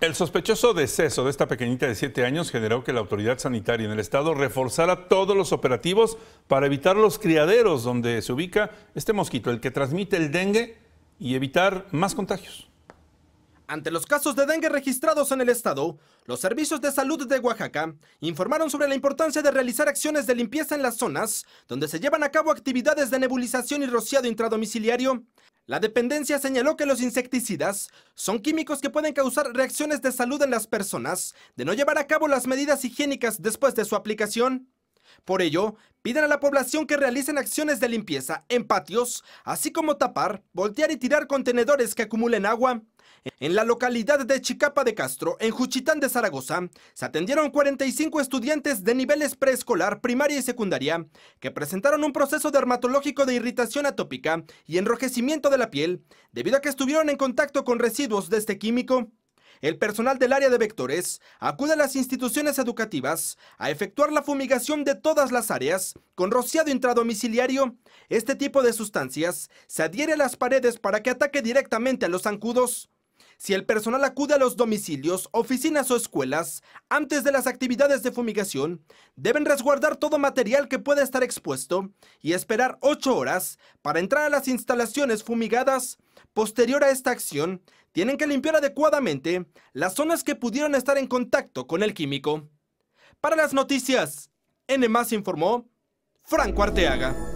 El sospechoso deceso de esta pequeñita de 7 años generó que la autoridad sanitaria en el estado reforzara todos los operativos para evitar los criaderos donde se ubica este mosquito, el que transmite el dengue, y evitar más contagios. Ante los casos de dengue registrados en el estado, los servicios de salud de Oaxaca informaron sobre la importancia de realizar acciones de limpieza en las zonas donde se llevan a cabo actividades de nebulización y rociado intradomiciliario. La dependencia señaló que los insecticidas son químicos que pueden causar reacciones de salud en las personas de no llevar a cabo las medidas higiénicas después de su aplicación. Por ello, piden a la población que realicen acciones de limpieza en patios, así como tapar, voltear y tirar contenedores que acumulen agua. En la localidad de Chicapa de Castro, en Juchitán de Zaragoza, se atendieron 45 estudiantes de niveles preescolar, primaria y secundaria que presentaron un proceso dermatológico de irritación atópica y enrojecimiento de la piel debido a que estuvieron en contacto con residuos de este químico. El personal del área de vectores acude a las instituciones educativas a efectuar la fumigación de todas las áreas con rociado intradomiciliario. Este tipo de sustancias se adhiere a las paredes para que ataque directamente a los zancudos si el personal acude a los domicilios, oficinas o escuelas, antes de las actividades de fumigación, deben resguardar todo material que pueda estar expuesto y esperar ocho horas para entrar a las instalaciones fumigadas. Posterior a esta acción, tienen que limpiar adecuadamente las zonas que pudieron estar en contacto con el químico. Para las noticias, N más informó Franco Arteaga.